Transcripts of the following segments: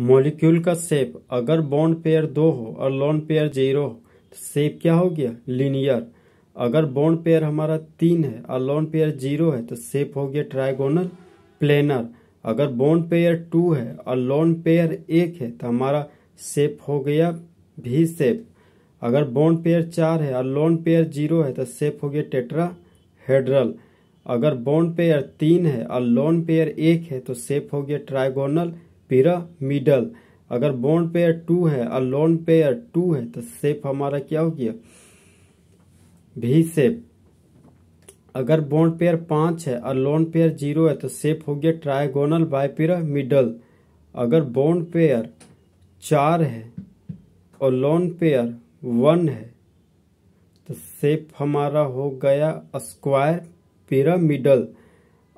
molecule का सेप अगर bond pair दो हो और लॉन पेयर जीरो हो तो सेप क्या हो गया लिनियर अगर बॉन्ड पेयर हमारा तीन है और लॉन पेयर जीरो है तो सेप हो गया ट्राइगोनल प्लेनर अगर बॉन्ड पेयर टू है और लॉन पेयर एक है तो हमारा सेप हो गया भी सेप अगर बॉन्ड पेयर चार है और लॉन पेयर जीरो है तो सेप हो गया टेट्रा हेड्रल अगर बॉन्ड पेयर तीन है और लॉन पेयर एक है तो सेप हो गया ट्राइगोनल पिरामिडल अगर बॉन्ड पेयर टू है और लोन पेयर टू है तो सेप हमारा क्या हो गया भी सेप अगर बॉन्ड पेयर पांच है और लोन पेयर जीरो है तो सेप हो गया ट्रायगोनल पिरामिडल अगर बॉन्ड पेयर चार है और लोन पेयर वन है तो सेप हमारा हो गया स्क्वायर पिरामिडल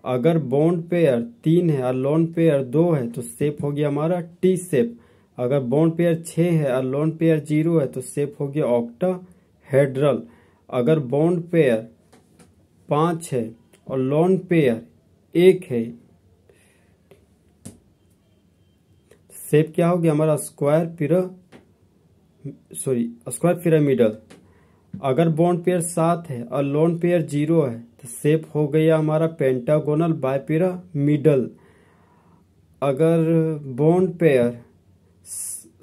अगर बॉन्ड पेयर तीन है और लोन पेयर दो है तो सेप हो गया हमारा टी सेप अगर बॉन्ड पेयर छः है और लोन पेयर जीरो है तो सेप हो गया ऑक्टा हेड्रल अगर बॉन्ड पेयर पाँच है और लोन पेयर एक है सेप क्या हो गया हमारा square pyra sorry square pyramidal अगर बॉन्ड पेयर सात है और लोन पेयर जीरो है तो सेप हो गया हमारा पेंटागोनल बायपिरा मिडल अगर bond pair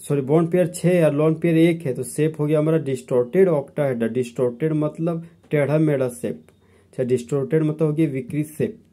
sorry bond pair छः या लॉन्ग पेयर एक है तो सेप हो गया हमारा डिस्टोर्टेड ऑक्टाहेड्रा डिस्टोर्टेड मतलब टेढ़ा मेढ़ा सेप अच्छा डिस्टोर्टेड मतलब हो गया विकृत सेप